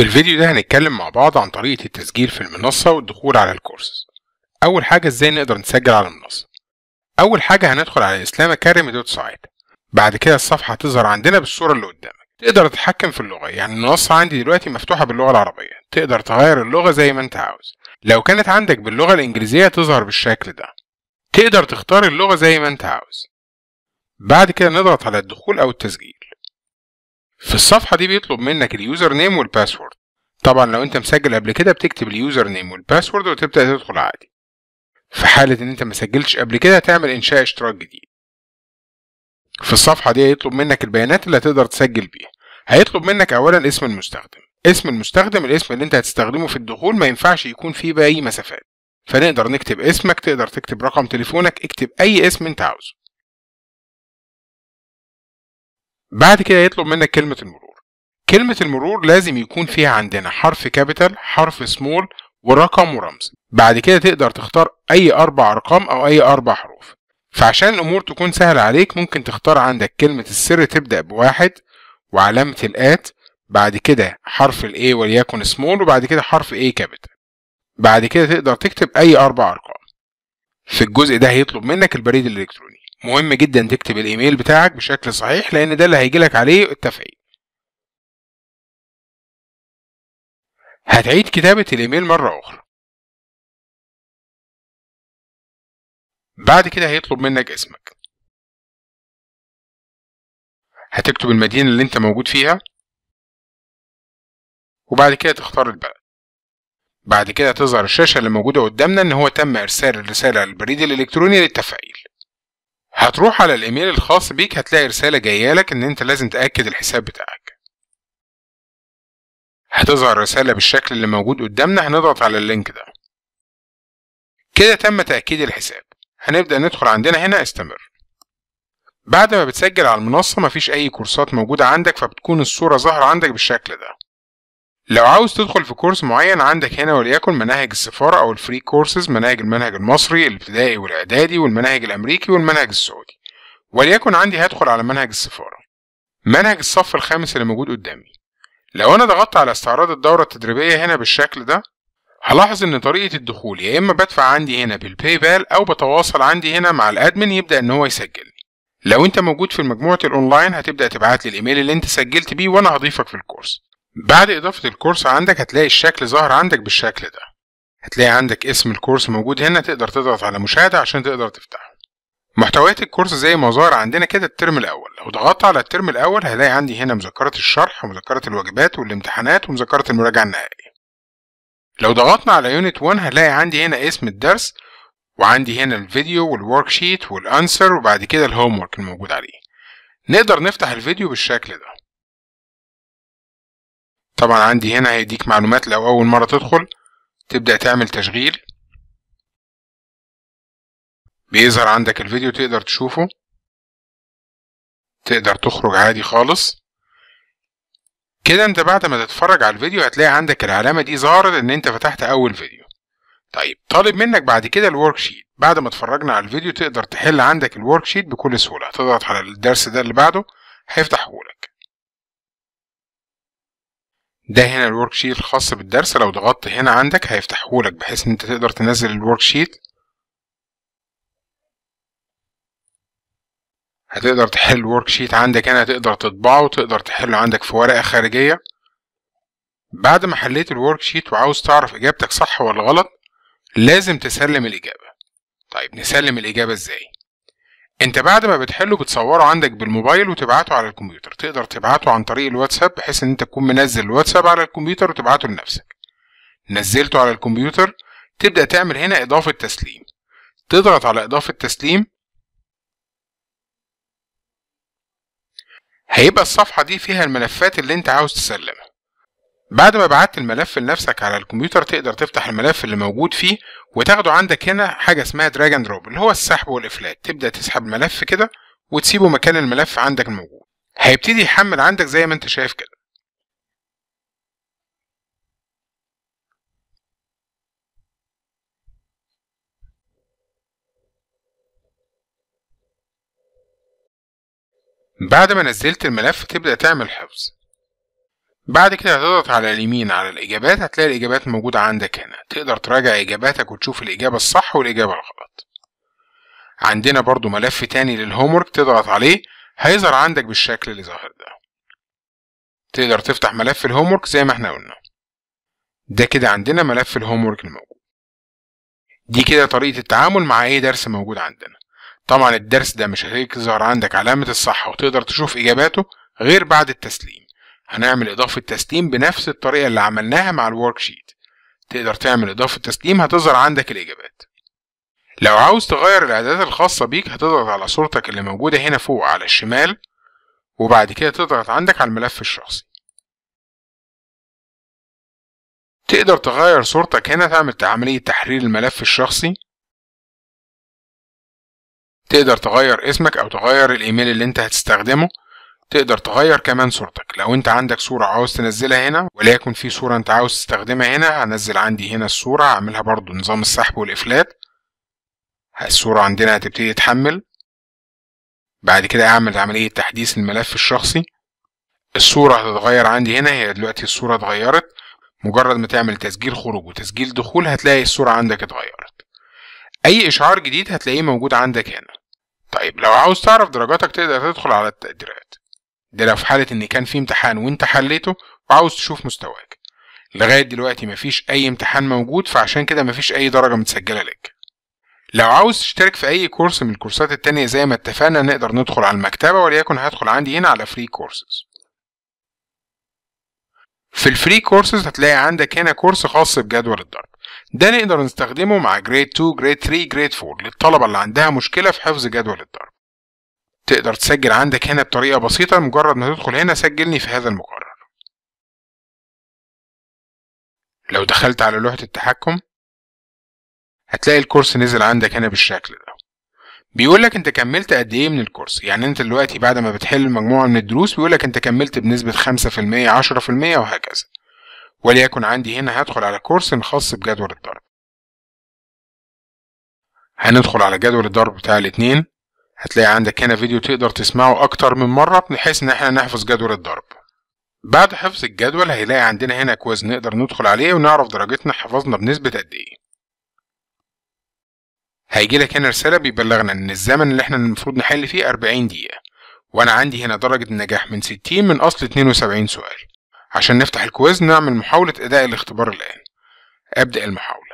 في الفيديو ده هنتكلم مع بعض عن طريقة التسجيل في المنصة والدخول على الكورسز أول حاجة إزاي نقدر نسجل على المنصة أول حاجة هندخل على اسلام اكاديمي دوت سايت بعد كده الصفحة هتظهر عندنا بالصورة اللي قدامك تقدر تتحكم في اللغة يعني المنصة عندي دلوقتي مفتوحة باللغة العربية تقدر تغير اللغة زي ما أنت عاوز لو كانت عندك باللغة الإنجليزية تظهر بالشكل ده تقدر تختار اللغة زي ما أنت عاوز بعد كده نضغط على الدخول أو التسجيل في الصفحة دي بيطلب منك اليوزر نيم والباسورد طبعا لو انت مسجل قبل كده بتكتب اليوزر نيم والباسورد وتبدأ تدخل عادي في حالة ان انت مسجلتش قبل كده هتعمل انشاء اشتراك جديد في الصفحة دي هيطلب منك البيانات اللي هتقدر تسجل بيها هيطلب منك اولا اسم المستخدم اسم المستخدم الاسم اللي انت هتستخدمه في الدخول ما ينفعش يكون فيه بقى اي مسافات فنقدر نكتب اسمك تقدر تكتب رقم تليفونك اكتب اي اسم انت عاوزه بعد كده يطلب منك كلمة المرور كلمة المرور لازم يكون فيها عندنا حرف كابيتال حرف سمول ورقم ورمز بعد كده تقدر تختار أي أربع أرقام أو أي أربع حروف فعشان الأمور تكون سهلة عليك ممكن تختار عندك كلمة السر تبدأ بواحد وعلامة الآت بعد كده حرف الـ A وليكن سمول وبعد كده حرف A كابيتال بعد كده تقدر تكتب أي أربع أرقام في الجزء ده هيطلب منك البريد الإلكتروني مهم جدا تكتب الايميل بتاعك بشكل صحيح لان ده اللي هيجيلك عليه التفعيل هتعيد كتابة الايميل مرة اخرى بعد كده هيطلب منك اسمك هتكتب المدينة اللي انت موجود فيها وبعد كده تختار البلد بعد كده تظهر الشاشة اللي موجودة قدامنا ان هو تم ارسال الرسالة للبريد البريد الالكتروني للتفعيل هتروح على الايميل الخاص بيك هتلاقي رسالة جاية لك ان انت لازم تأكد الحساب بتاعك هتظهر رسالة بالشكل اللي موجود قدامنا هنضغط على اللينك ده كده تم تأكيد الحساب هنبدأ ندخل عندنا هنا استمر بعد ما بتسجل على المنصة مفيش أي كورسات موجودة عندك فبتكون الصورة ظاهرة عندك بالشكل ده لو عاوز تدخل في كورس معين عندك هنا وليكن مناهج السفارة أو الفري كورسز مناهج المنهج المصري الابتدائي والإعدادي والمناهج الأمريكي والمنهج السعودي وليكن عندي هدخل على منهج السفارة منهج الصف الخامس اللي موجود قدامي لو أنا ضغطت على استعراض الدورة التدريبية هنا بالشكل ده هلاحظ ان طريقة الدخول يا اما بدفع عندي هنا بالباي بال او بتواصل عندي هنا مع الادمن يبدأ ان هو يسجلني لو انت موجود في مجموعة الاونلاين هتبدأ تبعت لي الايميل اللي انت سجلت بيه وانا هضيفك في الكورس بعد إضافة الكورس عندك هتلاقي الشكل ظهر عندك بالشكل ده هتلاقي عندك اسم الكورس موجود هنا تقدر تضغط على مشاهدة عشان تقدر تفتحه محتويات الكورس زي ما ظهر عندنا كده الترم الأول لو ضغطت على الترم الأول هلاقي عندي هنا مذكرة الشرح ومذكرة الواجبات والامتحانات ومذكرة المراجعة النهائية لو ضغطنا على يونت 1 هلاقي عندي هنا اسم الدرس وعندي هنا الفيديو والورك شيت والانسر وبعد كده الهوم الموجود عليه نقدر نفتح الفيديو بالشكل ده طبعا عندي هنا هيديك معلومات لو أول مرة تدخل تبدأ تعمل تشغيل بيظهر عندك الفيديو تقدر تشوفه تقدر تخرج عادي خالص كده انت بعد ما تتفرج على الفيديو هتلاقي عندك العلامة دي ظهرت ان انت فتحت اول فيديو طيب طالب منك بعد كده الورك شيت بعد ما اتفرجنا على الفيديو تقدر تحل عندك الورك شيت بكل سهولة هتضغط على الدرس ده اللي بعده هيفتحهولك ده هنا الورك شيت الخاص بالدرس لو ضغطت هنا عندك هيفتحهولك بحيث ان انت تقدر تنزل الورك شيت هتقدر تحل الورك شيت عندك هنا تقدر تطبعه وتقدر تحله عندك في ورقة خارجية بعد ما حليت الورك شيت وعاوز تعرف إجابتك صح ولا غلط لازم تسلم الإجابة طيب نسلم الإجابة إزاي انت بعد ما بتحله بتصوره عندك بالموبايل وتبعته على الكمبيوتر تقدر تبعته عن طريق الواتساب بحيث ان انت تكون منزل الواتساب على الكمبيوتر وتبعته لنفسك نزلته على الكمبيوتر تبدأ تعمل هنا إضافة تسليم تضغط على إضافة تسليم هيبقى الصفحة دي فيها الملفات اللي انت عاوز تسلمها بعد ما بعت الملف لنفسك على الكمبيوتر تقدر تفتح الملف اللي موجود فيه وتاخده عندك هنا حاجة اسمها دراج اند دروب اللي هو السحب والإفلات تبدأ تسحب الملف كده وتسيبه مكان الملف عندك الموجود هيبتدي يحمل عندك زي ما انت شايف كده بعد ما نزلت الملف تبدأ تعمل حفظ بعد كده هتضغط على اليمين على الإجابات هتلاقي الإجابات موجودة عندك هنا تقدر تراجع إجاباتك وتشوف الإجابة الصح والإجابة الغلط عندنا برضو ملف تاني للهومورك تضغط عليه هيظهر عندك بالشكل اللي ظاهر ده تقدر تفتح ملف الهومورك زي ما احنا قلنا ده كده عندنا ملف الهومورك الموجود دي كده طريقة التعامل مع أي درس موجود عندنا طبعا الدرس ده مش هيظهر عندك علامة الصح وتقدر تشوف إجاباته غير بعد التسليم هنعمل إضافة تسليم بنفس الطريقة اللي عملناها مع الورك شيت تقدر تعمل إضافة تسليم هتظهر عندك الإجابات لو عاوز تغير الإعدادات الخاصة بيك هتضغط على صورتك اللي موجودة هنا فوق على الشمال وبعد كده تضغط عندك على الملف الشخصي تقدر تغير صورتك هنا تعمل عملية تحرير الملف الشخصي تقدر تغير اسمك أو تغير الإيميل اللي أنت هتستخدمه تقدر تغير كمان صورتك لو انت عندك صورة عاوز تنزلها هنا وليكن في صورة انت عاوز تستخدمها هنا هنزل عندي هنا الصورة هعملها برضو نظام السحب والإفلات الصورة عندنا هتبتدي تحمل بعد كده أعمل عملية تحديث الملف الشخصي الصورة هتتغير عندي هنا هي دلوقتي الصورة اتغيرت مجرد ما تعمل تسجيل خروج وتسجيل دخول هتلاقي الصورة عندك اتغيرت أي إشعار جديد هتلاقيه موجود عندك هنا طيب لو عاوز تعرف درجاتك تقدر تدخل على التقديرات ده لو في حالة إن كان في امتحان وأنت حليته وعاوز تشوف مستواك لغاية دلوقتي مفيش أي امتحان موجود فعشان كده مفيش أي درجة متسجلة لك لو عاوز تشترك في أي كورس من الكورسات التانية زي ما اتفقنا نقدر ندخل على المكتبة وليكن هدخل عندي هنا على فري كورسز في الفري كورسز هتلاقي عندك هنا كورس خاص بجدول الضرب ده نقدر نستخدمه مع جريد 2 جريد 3 جريد 4 للطلبة اللي عندها مشكلة في حفظ جدول الضرب تقدر تسجل عندك هنا بطريقة بسيطة مجرد ما تدخل هنا سجلني في هذا المقرر لو دخلت على لوحة التحكم هتلاقي الكورس نزل عندك هنا بالشكل ده بيقول لك انت كملت قد ايه من الكورس يعني انت دلوقتي بعد ما بتحل مجموعه من الدروس بيقول لك انت كملت بنسبه 5% 10% وهكذا وليكن عندي هنا هدخل على كورس خاص بجدول الضرب هندخل على جدول الضرب بتاع الاتنين هتلاقي عندك هنا فيديو تقدر تسمعه أكتر من مرة بحيث إن احنا نحفظ جدول الضرب بعد حفظ الجدول هيلاقي عندنا هنا كويز نقدر ندخل عليه ونعرف درجتنا حفظنا بنسبة قد إيه هيجي لك هنا رسالة بيبلغنا إن الزمن اللي احنا المفروض نحل فيه 40 دقيقة وأنا عندي هنا درجة النجاح من 60 من أصل 72 سؤال عشان نفتح الكويز نعمل محاولة أداء الاختبار الآن أبدأ المحاولة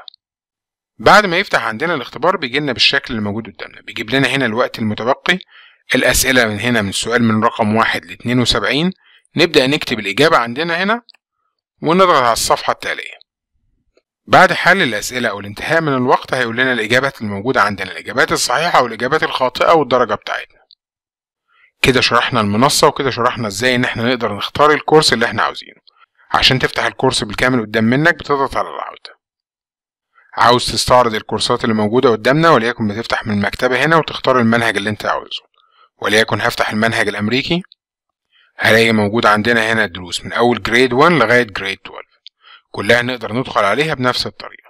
بعد ما يفتح عندنا الاختبار بيجي لنا بالشكل اللي موجود قدامنا بيجيب لنا هنا الوقت المتبقي الأسئلة من هنا من سؤال من رقم واحد لاتنين وسبعين نبدأ نكتب الإجابة عندنا هنا ونضغط على الصفحة التالية بعد حل الأسئلة أو الانتهاء من الوقت هيقول لنا الإجابات الموجودة عندنا الإجابات الصحيحة والإجابات الخاطئة والدرجة بتاعتنا كده شرحنا المنصة وكده شرحنا ازاي ان احنا نقدر نختار الكورس اللي احنا عاوزينه عشان تفتح الكورس بالكامل قدام منك بتضغط على العودة عاوز تستعرض الكورسات اللي موجودة قدامنا وليكن بتفتح من المكتبة هنا وتختار المنهج اللي انت عاوزه وليكن هفتح المنهج الأمريكي هلاقي موجود عندنا هنا الدروس من أول جريد 1 لغاية جريد 12 كلها نقدر ندخل عليها بنفس الطريقة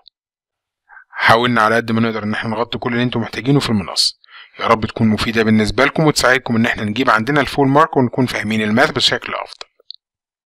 حاولنا على قد ما نقدر إن احنا نغطي كل اللي انتم محتاجينه في المنصة يا رب تكون مفيدة بالنسبة لكم وتساعدكم إن احنا نجيب عندنا الفول مارك ونكون فاهمين الماث بشكل أفضل